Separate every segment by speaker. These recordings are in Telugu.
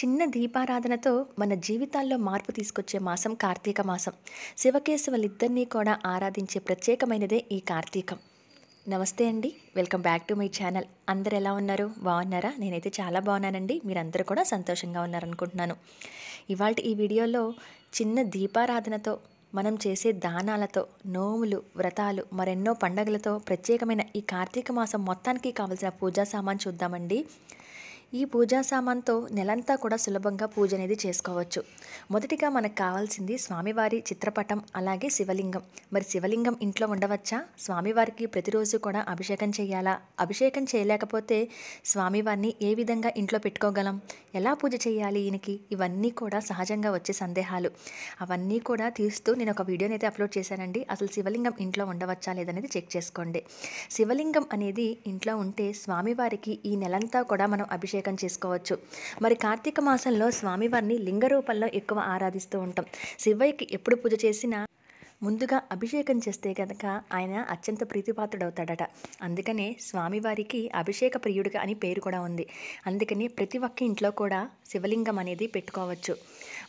Speaker 1: చిన్న దీపారాధనతో మన జీవితాల్లో మార్పు తీసుకొచ్చే మాసం కార్తీక మాసం శివకేశవులిద్దరినీ కూడా ఆరాధించే ప్రత్యేకమైనదే ఈ కార్తీకం నమస్తే అండి welcome back to my channel అందరు ఎలా ఉన్నారు బాగున్నారా నేనైతే చాలా బాగున్నానండి మీరందరూ కూడా సంతోషంగా ఉన్నారనుకుంటున్నాను ఇవాళ ఈ వీడియోలో చిన్న దీపారాధనతో మనం చేసే దానాలతో నోములు వ్రతాలు మరెన్నో పండగలతో ప్రత్యేకమైన ఈ కార్తీక మాసం మొత్తానికి కావలసిన పూజా సామాన్ చూద్దామండి ఈ పూజా సామాన్తో నెలంతా కూడా సులభంగా పూజ అనేది చేసుకోవచ్చు మొదటిగా మనకు కావాల్సింది స్వామివారి చిత్రపటం అలాగే శివలింగం మరి శివలింగం ఇంట్లో ఉండవచ్చా స్వామివారికి ప్రతిరోజు కూడా అభిషేకం చేయాలా అభిషేకం చేయలేకపోతే స్వామివారిని ఏ విధంగా ఇంట్లో పెట్టుకోగలం ఎలా పూజ చేయాలి ఈయనకి ఇవన్నీ కూడా సహజంగా వచ్చే సందేహాలు అవన్నీ కూడా తీస్తూ నేను ఒక వీడియోని అయితే అప్లోడ్ చేశానండి అసలు శివలింగం ఇంట్లో ఉండవచ్చా లేదనేది చెక్ చేసుకోండి శివలింగం అనేది ఇంట్లో ఉంటే స్వామివారికి ఈ నెలంతా కూడా మనం అభిషేకం అభిషేకం చేసుకోవచ్చు మరి కార్తీక మాసంలో స్వామివారిని లింగ రూపంలో ఎక్కువ ఆరాధిస్తూ ఉంటాం శివయ్యకి ఎప్పుడు పూజ చేసినా ముందుగా అభిషేకం చేస్తే కనుక ఆయన అత్యంత ప్రీతిపాత్రుడవుతాడట అందుకనే స్వామివారికి అభిషేక ప్రియుడిగా అని పేరు కూడా ఉంది అందుకని ప్రతి ఒక్క ఇంట్లో కూడా శివలింగం అనేది పెట్టుకోవచ్చు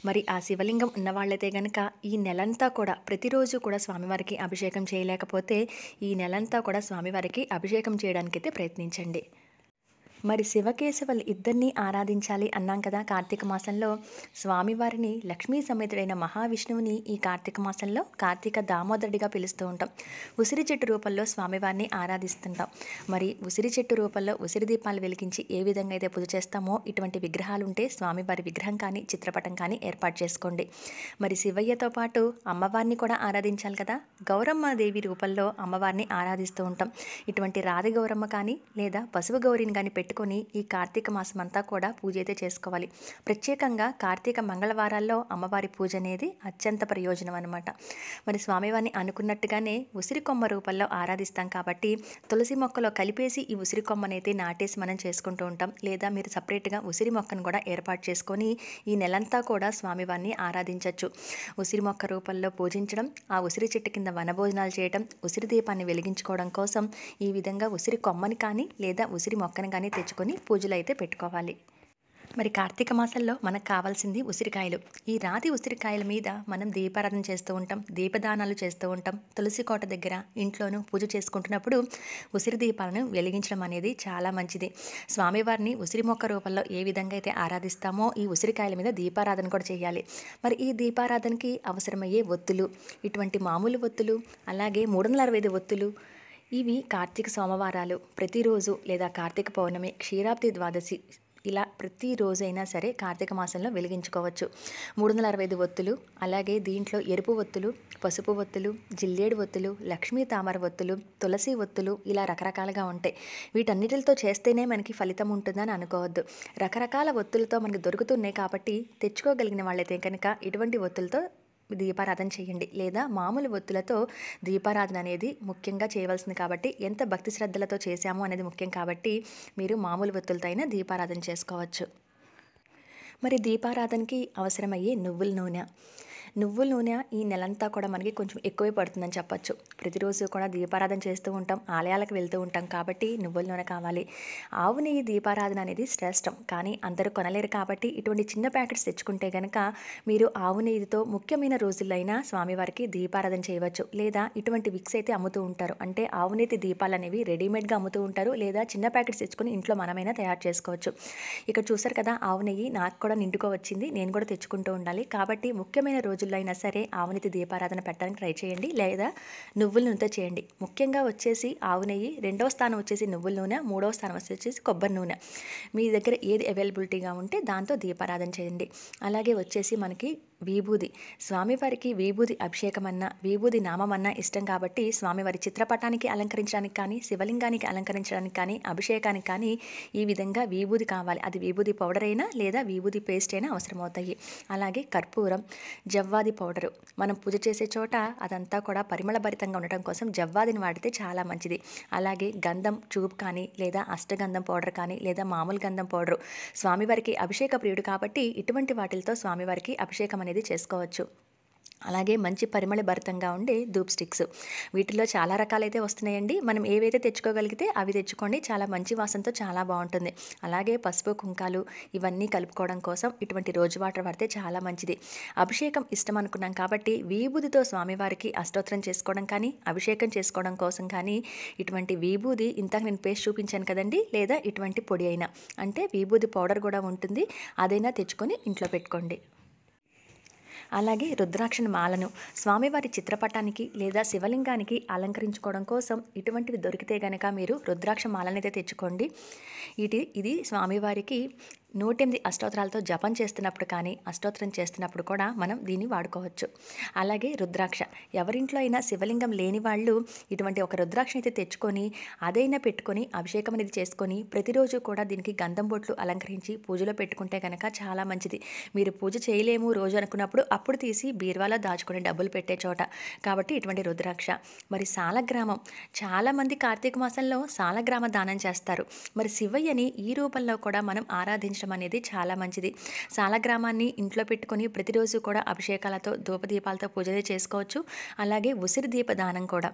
Speaker 1: మరి ఆ శివలింగం ఉన్న వాళ్ళైతే కనుక ఈ నెలంతా కూడా ప్రతిరోజు కూడా స్వామివారికి అభిషేకం చేయలేకపోతే ఈ నెలంతా కూడా స్వామివారికి అభిషేకం చేయడానికైతే ప్రయత్నించండి మరి శివకేశవులు ఇద్దరినీ ఆరాధించాలి అన్నాం కదా కార్తీక మాసంలో స్వామివారిని లక్ష్మీ సమేతుడైన మహావిష్ణువుని ఈ కార్తీక మాసంలో కార్తీక దామోదరుడిగా పిలుస్తూ ఉంటాం ఉసిరి చెట్టు రూపంలో స్వామివారిని ఆరాధిస్తుంటాం మరి ఉసిరి చెట్టు రూపంలో ఉసిరి దీపాలు వెలిగించి ఏ విధంగా అయితే పూజ చేస్తామో ఇటువంటి విగ్రహాలు ఉంటే స్వామివారి విగ్రహం కానీ చిత్రపటం కానీ ఏర్పాటు చేసుకోండి మరి శివయ్యతో పాటు అమ్మవారిని కూడా ఆరాధించాలి కదా గౌరమ్మ దేవి రూపంలో అమ్మవారిని ఆరాధిస్తూ ఉంటాం ఇటువంటి రాధ గౌరమ్మ కానీ లేదా పశువు గౌరిని కానీ పెట్టి పెట్టుకొని ఈ కార్తీక మాసం అంతా కూడా పూజ అయితే చేసుకోవాలి ప్రత్యేకంగా కార్తీక మంగళవారాల్లో అమ్మవారి పూజ అనేది అత్యంత ప్రయోజనం అనమాట మరి స్వామివారిని అనుకున్నట్టుగానే ఉసిరి కొమ్మ రూపంలో ఆరాధిస్తాం కాబట్టి తులసి మొక్కలో కలిపేసి ఈ ఉసిరి అయితే నాటేసి మనం చేసుకుంటూ ఉంటాం లేదా మీరు సపరేట్గా ఉసిరి మొక్కను కూడా ఏర్పాటు చేసుకొని ఈ నెలంతా కూడా స్వామివారిని ఆరాధించవచ్చు ఉసిరి మొక్క రూపంలో పూజించడం ఆ ఉసిరి చెట్టు కింద వనభోజనాలు చేయడం ఉసిరి దీపాన్ని వెలిగించుకోవడం కోసం ఈ విధంగా ఉసిరి కొమ్మని కానీ లేదా ఉసిరి మొక్కను కానీ తెచ్చుకొని పూజలు అయితే పెట్టుకోవాలి మరి కార్తీక మాసంలో మనకు కావాల్సింది ఉసిరికాయలు ఈ రాతి ఉసిరికాయల మీద మనం దీపారాధన చేస్తూ ఉంటాం దీపదానాలు చేస్తూ ఉంటాం తులసి కోట దగ్గర ఇంట్లోనూ పూజ చేసుకుంటున్నప్పుడు ఉసిరి దీపాలను వెలిగించడం అనేది చాలా మంచిది స్వామివారిని ఉసిరి మొక్క రూపంలో ఏ విధంగా అయితే ఆరాధిస్తామో ఈ ఉసిరికాయల మీద దీపారాధన కూడా చేయాలి మరి ఈ దీపారాధనకి అవసరమయ్యే ఒత్తులు ఇటువంటి మామూలు ఒత్తులు అలాగే మూడు వందల అరవై ఐదు ఒత్తులు ఇవి కార్తీక సోమవారాలు ప్రతిరోజు లేదా కార్తీక పౌర్ణమి క్షీరాబ్ది ద్వాదశి ఇలా ప్రతిరోజైనా సరే కార్తీక మాసంలో వెలిగించుకోవచ్చు మూడు వందల అరవై ఐదు ఒత్తులు అలాగే దీంట్లో ఎరుపు ఒత్తులు పసుపు ఒత్తులు జిల్లేడు ఒత్తులు లక్ష్మీ తామర ఒత్తులు తులసి ఒత్తులు ఇలా రకరకాలుగా ఉంటాయి వీటన్నిటితో చేస్తేనే మనకి ఫలితం ఉంటుందని అనుకోవద్దు రకరకాల ఒత్తులతో మనకి దొరుకుతున్నాయి కాబట్టి తెచ్చుకోగలిగిన వాళ్ళైతే కనుక ఇటువంటి ఒత్తులతో దీపారాధన చేయండి లేదా మామూలు ఒత్తులతో దీపారాధన అనేది ముఖ్యంగా చేయవలసింది కాబట్టి ఎంత భక్తి శ్రద్ధలతో చేశాము అనేది ముఖ్యం కాబట్టి మీరు మామూలు ఒత్తులతో అయినా దీపారాధన చేసుకోవచ్చు మరి దీపారాధనకి అవసరమయ్యే నువ్వుల నూనె నువ్వుల నూనె ఈ నెలంతా కూడా మనకి కొంచెం ఎక్కువే పడుతుందని చెప్పచ్చు ప్రతిరోజు కూడా దీపారాధన చేస్తూ ఉంటాం ఆలయాలకు వెళ్తూ ఉంటాం కాబట్టి నువ్వుల నూనె కావాలి ఆవు నెయ్యి దీపారాధన అనేది శ్రేష్టం కానీ అందరూ కొనలేరు కాబట్టి ఇటువంటి చిన్న ప్యాకెట్స్ తెచ్చుకుంటే కనుక మీరు ఆవు నెయ్యితో ముఖ్యమైన రోజులైనా స్వామివారికి దీపారాధన చేయవచ్చు లేదా ఇటువంటి విక్స్ అయితే అమ్ముతూ ఉంటారు అంటే ఆవు నెయ్యి దీపాలు అనేవి రెడీమేడ్గా అమ్ముతూ ఉంటారు లేదా చిన్న ప్యాకెట్స్ తెచ్చుకొని ఇంట్లో మనమైనా తయారు చేసుకోవచ్చు ఇక్కడ చూసారు కదా ఆవు నెయ్యి నాకు కూడా నిండుకో వచ్చింది నేను కూడా తెచ్చుకుంటూ ఉండాలి కాబట్టి ముఖ్యమైన రోజు రోజుల్లో అయినా సరే ఆవునితి దీపారాధన పెట్టడానికి ట్రై చేయండి లేదా నువ్వుల నూనెతో చేయండి ముఖ్యంగా వచ్చేసి ఆవు నెయ్యి రెండవ స్థానం వచ్చేసి నువ్వుల నూనె మూడవ స్థానం వచ్చేసి కొబ్బరి నూనె మీ దగ్గర ఏది అవైలబిలిటీగా ఉంటే దాంతో దీపారాధన చేయండి అలాగే వచ్చేసి మనకి విభూది స్వామివారికి విభూది అభిషేకమన్నా విభూది నామమన్నా ఇష్టం కాబట్టి స్వామివారి చిత్రపటానికి అలంకరించడానికి కానీ శివలింగానికి అలంకరించడానికి కానీ అభిషేకానికి కానీ ఈ విధంగా విభూది కావాలి అది విభూది పౌడర్ అయినా లేదా విభూది పేస్ట్ అయినా అవసరమవుతాయి అలాగే కర్పూరం జవ జవ్వాది పౌడరు మనం పూజ చేసే చోట అదంతా కూడా పరిమళభరితంగా ఉండటం కోసం జవ్వాదిని వాడితే చాలా మంచిది అలాగే గంధం చూపు కానీ లేదా అష్టగంధం పౌడర్ కానీ లేదా మామూలు గంధం పౌడరు స్వామివారికి అభిషేక ప్రియుడు కాబట్టి ఇటువంటి వాటిలతో స్వామివారికి అభిషేకం అనేది చేసుకోవచ్చు అలాగే మంచి పరిమళ భరితంగా ఉండే ధూప్ స్టిక్స్ వీటిలో చాలా రకాలైతే వస్తున్నాయండి మనం ఏవైతే తెచ్చుకోగలిగితే అవి తెచ్చుకోండి చాలా మంచి వాసనతో చాలా బాగుంటుంది అలాగే పసుపు కుంకాలు ఇవన్నీ కలుపుకోవడం కోసం ఇటువంటి రోజు వాటర్ పడితే చాలా మంచిది అభిషేకం ఇష్టం అనుకున్నాం కాబట్టి వీబూదితో స్వామివారికి అష్టోత్తరం చేసుకోవడం కానీ అభిషేకం చేసుకోవడం కోసం కానీ ఇటువంటి విభూది ఇంతకు నేను పేస్ట్ చూపించాను కదండి లేదా ఇటువంటి పొడి అయినా అంటే వీభూది పౌడర్ కూడా ఉంటుంది అదైనా తెచ్చుకొని ఇంట్లో పెట్టుకోండి అలాగే రుద్రాక్ష మాలను స్వామివారి చిత్రపటానికి లేదా శివలింగానికి అలంకరించుకోవడం కోసం ఇటువంటివి దొరికితే గనక మీరు రుద్రాక్ష మాలనైతే తెచ్చుకోండి ఇది ఇది స్వామివారికి నూటెనిమిది అష్టోత్తరాలతో జపం చేస్తున్నప్పుడు కానీ అష్టోత్తరం చేస్తున్నప్పుడు కూడా మనం దీన్ని వాడుకోవచ్చు అలాగే రుద్రాక్ష ఎవరింట్లో అయినా శివలింగం లేని వాళ్ళు ఇటువంటి ఒక రుద్రాక్ష అయితే తెచ్చుకొని అదైనా పెట్టుకొని అభిషేకం అనేది చేసుకొని ప్రతిరోజు కూడా దీనికి గంధం బొట్లు అలంకరించి పూజలో పెట్టుకుంటే కనుక చాలా మంచిది మీరు పూజ చేయలేము రోజు అనుకున్నప్పుడు అప్పుడు తీసి బీర్వాలో దాచుకునే డబ్బులు పెట్టే చోట కాబట్టి ఇటువంటి రుద్రాక్ష మరి సాలగ్రామం చాలామంది కార్తీక మాసంలో సాలగ్రామ దానం చేస్తారు మరి శివయ్యని ఈ రూపంలో కూడా మనం ఆరాధించ ఆచరించడం అనేది చాలా మంచిది సాలగ్రామాన్ని ఇంట్లో పెట్టుకొని ప్రతిరోజు కూడా అభిషేకాలతో ధూపదీపాలతో పూజలు చేసుకోవచ్చు అలాగే ఉసిరి దీప దానం కూడా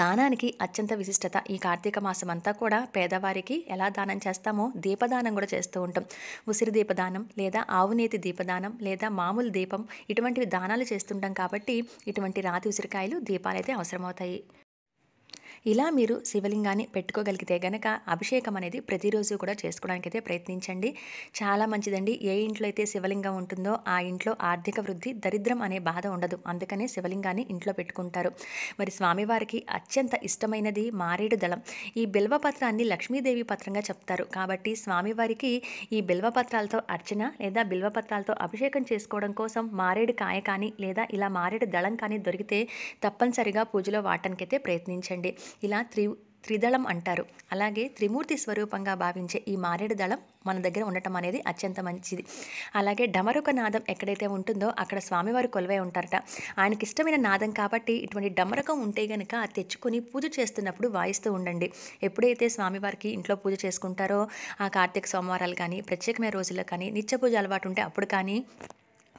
Speaker 1: దానానికి అత్యంత విశిష్టత ఈ కార్తీక మాసం అంతా కూడా పేదవారికి ఎలా దానం చేస్తామో దీపదానం కూడా చేస్తూ ఉంటాం ఉసిరి దీపదానం లేదా ఆవునేతి దీపదానం లేదా మామూలు దీపం ఇటువంటివి దానాలు చేస్తుంటాం కాబట్టి ఇటువంటి రాతి ఉసిరికాయలు దీపాలైతే అవసరమవుతాయి ఇలా మీరు శివలింగాన్ని పెట్టుకోగలిగితే గనక అభిషేకం అనేది ప్రతిరోజు కూడా చేసుకోవడానికి అయితే ప్రయత్నించండి చాలా మంచిదండి ఏ ఇంట్లో అయితే శివలింగం ఉంటుందో ఆ ఇంట్లో ఆర్థిక వృద్ధి దరిద్రం అనే బాధ ఉండదు అందుకనే శివలింగాన్ని ఇంట్లో పెట్టుకుంటారు మరి స్వామివారికి అత్యంత ఇష్టమైనది మారేడు దళం ఈ బిల్వపత్రాన్ని లక్ష్మీదేవి పత్రంగా చెప్తారు కాబట్టి స్వామివారికి ఈ బిల్వపత్రాలతో అర్చన లేదా బిల్వపత్రాలతో అభిషేకం చేసుకోవడం కోసం మారేడు కాయ కానీ లేదా ఇలా మారేడు దళం కానీ దొరికితే తప్పనిసరిగా పూజలో వాడటానికైతే ప్రయత్నించండి ఇలా త్రి త్రిదళం అంటారు అలాగే త్రిమూర్తి స్వరూపంగా భావించే ఈ మారేడు దళం మన దగ్గర ఉండటం అనేది అత్యంత మంచిది అలాగే డమరుక నాదం ఎక్కడైతే ఉంటుందో అక్కడ స్వామివారు కొలువై ఉంటారట ఆయనకి ఇష్టమైన నాదం కాబట్టి ఇటువంటి డమరకం ఉంటే అది తెచ్చుకొని పూజ చేస్తున్నప్పుడు వాయిస్తూ ఉండండి ఎప్పుడైతే స్వామివారికి ఇంట్లో పూజ చేసుకుంటారో ఆ కార్తీక సోమవారాలు కానీ ప్రత్యేకమైన రోజుల్లో కానీ నిత్య పూజ అలవాటు ఉంటే అప్పుడు కానీ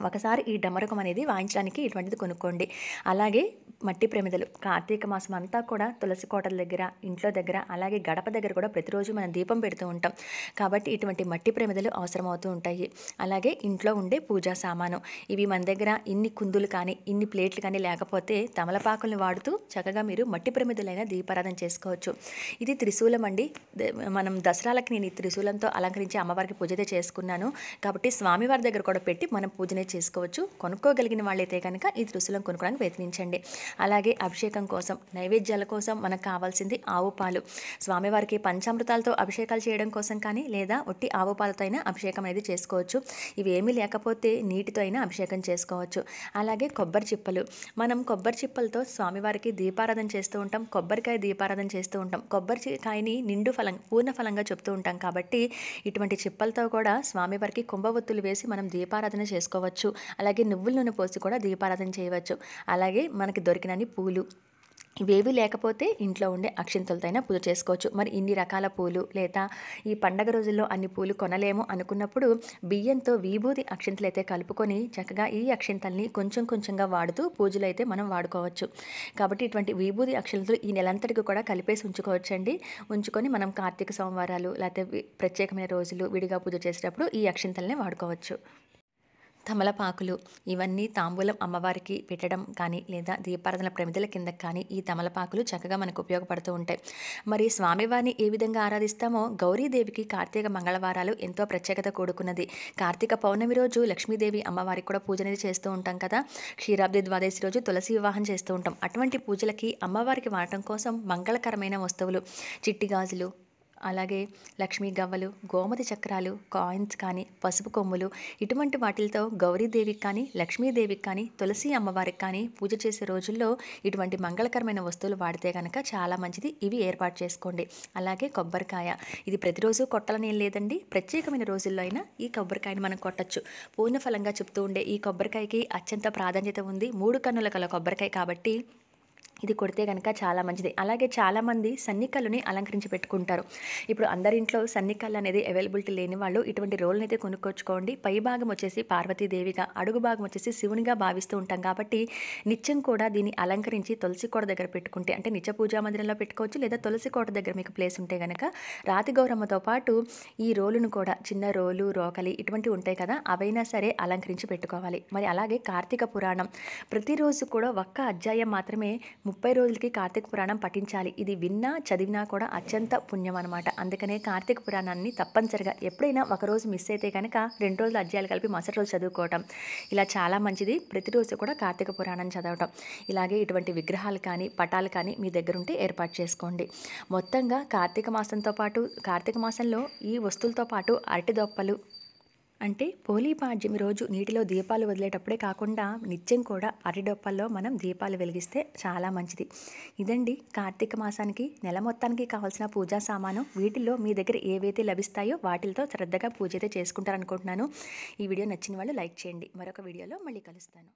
Speaker 1: ఒకసారి ఈ డమరకం అనేది వాయించడానికి ఇటువంటిది కొనుక్కోండి అలాగే మట్టి ప్రమిదలు కార్తీక మాసం అంతా కూడా తులసి కోటల దగ్గర ఇంట్లో దగ్గర అలాగే గడప దగ్గర కూడా ప్రతిరోజు మనం దీపం పెడుతూ ఉంటాం కాబట్టి ఇటువంటి మట్టి ప్రమిదలు అవసరమవుతూ ఉంటాయి అలాగే ఇంట్లో ఉండే పూజా సామాను ఇవి మన దగ్గర ఇన్ని కుందులు కానీ ఇన్ని ప్లేట్లు కానీ లేకపోతే తమలపాకుల్ని వాడుతూ చక్కగా మీరు మట్టి ప్రమిదలైన దీపారాధన చేసుకోవచ్చు ఇది త్రిశూలం అండి మనం దసరాలకి నేను ఈ త్రిశూలంతో అలంకరించి అమ్మవారికి పూజ చేసుకున్నాను కాబట్టి స్వామివారి దగ్గర కూడా పెట్టి మనం పూజని ప్రిపేర్ చేసుకోవచ్చు కొనుక్కోగలిగిన వాళ్ళైతే కనుక ఈ త్రిశూలం కొనుక్కోవడానికి ప్రయత్నించండి అలాగే అభిషేకం కోసం నైవేద్యాల కోసం మనకు కావాల్సింది ఆవు పాలు స్వామివారికి పంచామృతాలతో అభిషేకాలు చేయడం కోసం కానీ లేదా ఒట్టి ఆవు పాలతో అయినా అభిషేకం అనేది చేసుకోవచ్చు ఇవి ఏమీ లేకపోతే నీటితో అయినా అభిషేకం చేసుకోవచ్చు అలాగే కొబ్బరి చిప్పలు మనం కొబ్బరి చిప్పలతో స్వామివారికి దీపారాధన చేస్తూ ఉంటాం కొబ్బరికాయ దీపారాధన చేస్తూ ఉంటాం కొబ్బరికాయని నిండు ఫలం పూర్ణ ఫలంగా చెప్తూ ఉంటాం కాబట్టి ఇటువంటి చిప్పలతో కూడా స్వామివారికి కుంభవత్తులు వేసి మనం దీపారాధన చేసుకోవచ్చు చేయవచ్చు అలాగే నువ్వుల నూనె పోసి కూడా దీపారాధన చేయవచ్చు అలాగే మనకి దొరికినన్ని పూలు ఇవేవి లేకపోతే ఇంట్లో ఉండే అక్షింతలతో అయినా పూజ చేసుకోవచ్చు మరి ఇన్ని రకాల పూలు లేదా ఈ పండగ రోజుల్లో అన్ని పూలు కొనలేము అనుకున్నప్పుడు బియ్యంతో విభూతి అక్షింతలు అయితే కలుపుకొని చక్కగా ఈ అక్షింతల్ని కొంచెం కొంచెంగా వాడుతూ పూజలు అయితే మనం వాడుకోవచ్చు కాబట్టి ఇటువంటి విభూతి అక్షింతలు ఈ నెలంతటికి కూడా కలిపేసి ఉంచుకోవచ్చండి ఉంచుకొని మనం కార్తీక సోమవారాలు లేకపోతే ప్రత్యేకమైన రోజులు విడిగా పూజ చేసేటప్పుడు ఈ అక్షింతల్ని వాడుకోవచ్చు తమలపాకులు ఇవన్నీ తాంబూలం అమ్మవారికి పెట్టడం కానీ లేదా దీపారాధన ప్రమిదల కింద కానీ ఈ తమలపాకులు చక్కగా మనకు ఉపయోగపడుతూ ఉంటాయి మరి స్వామివారిని ఏ విధంగా ఆరాధిస్తామో గౌరీదేవికి కార్తీక మంగళవారాలు ఎంతో ప్రత్యేకత కూడుకున్నది కార్తీక పౌర్ణమి రోజు లక్ష్మీదేవి అమ్మవారికి కూడా పూజ అనేది చేస్తూ ఉంటాం కదా క్షీరాబ్ది ద్వాదశి రోజు తులసి వివాహం చేస్తూ ఉంటాం అటువంటి పూజలకి అమ్మవారికి వాడటం కోసం మంగళకరమైన వస్తువులు చిట్టి గాజులు అలాగే లక్ష్మీ గవ్వలు గోమతి చక్రాలు కాయిన్స్ కానీ పసుపు కొమ్ములు ఇటువంటి వాటిలతో గౌరీదేవికి కానీ లక్ష్మీదేవికి కానీ తులసి అమ్మవారికి కానీ పూజ చేసే రోజుల్లో ఇటువంటి మంగళకరమైన వస్తువులు వాడితే కనుక చాలా మంచిది ఇవి ఏర్పాటు చేసుకోండి అలాగే కొబ్బరికాయ ఇది ప్రతిరోజు కొట్టాలని లేదండి ప్రత్యేకమైన రోజుల్లో అయినా ఈ కొబ్బరికాయని మనం కొట్టచ్చు పూర్ణ ఫలంగా చెప్తూ ఉండే ఈ కొబ్బరికాయకి అత్యంత ప్రాధాన్యత ఉంది మూడు కన్నుల కల కొబ్బరికాయ కాబట్టి ఇది కొడితే కనుక చాలా మంచిది అలాగే చాలామంది సన్నికల్లుని అలంకరించి పెట్టుకుంటారు ఇప్పుడు అందరింట్లో సన్నికల్లు అనేది అవైలబిలిటీ లేని వాళ్ళు ఇటువంటి రోల్ని అయితే కొనుక్కొచ్చుకోండి పై భాగం వచ్చేసి పార్వతీదేవిగా అడుగు భాగం వచ్చేసి శివునిగా భావిస్తూ ఉంటాం కాబట్టి నిత్యం కూడా దీన్ని అలంకరించి తులసి కోట దగ్గర పెట్టుకుంటే అంటే నిత్య పూజా మందిరంలో పెట్టుకోవచ్చు లేదా తులసి కోట దగ్గర మీకు ప్లేస్ ఉంటే కనుక రాతి గౌరమ్మతో పాటు ఈ రోలును కూడా చిన్న రోలు రోకలి ఇటువంటివి ఉంటాయి కదా అవైనా సరే అలంకరించి పెట్టుకోవాలి మరి అలాగే కార్తీక పురాణం ప్రతిరోజు కూడా ఒక్క అధ్యాయం మాత్రమే ముప్పై రోజులకి కార్తీక పురాణం పఠించాలి ఇది విన్నా చదివినా కూడా అత్యంత పుణ్యం అనమాట అందుకనే కార్తీక పురాణాన్ని తప్పనిసరిగా ఎప్పుడైనా ఒకరోజు మిస్ అయితే కనుక రెండు రోజులు అధ్యాయాలు కలిపి మరుసటి రోజు చదువుకోవటం ఇలా చాలా మంచిది ప్రతిరోజు కూడా కార్తీక పురాణం చదవటం ఇలాగే ఇటువంటి విగ్రహాలు కానీ పటాలు కానీ మీ దగ్గర ఉంటే ఏర్పాటు చేసుకోండి మొత్తంగా కార్తీక మాసంతో పాటు కార్తీక మాసంలో ఈ వస్తువులతో పాటు అరటి దొప్పలు అంటే పోలీ పాడ్యమి రోజు నీటిలో దీపాలు వదిలేటప్పుడే కాకుండా నిత్యం కూడా అరిడొప్పల్లో మనం దీపాలు వెలిగిస్తే చాలా మంచిది ఇదండి కార్తీక మాసానికి నెల మొత్తానికి కావాల్సిన పూజా సామాను వీటిల్లో మీ దగ్గర ఏవైతే లభిస్తాయో వాటితో శ్రద్ధగా పూజ అయితే చేసుకుంటారనుకుంటున్నాను ఈ వీడియో నచ్చిన వాళ్ళు లైక్ చేయండి మరొక వీడియోలో మళ్ళీ కలుస్తాను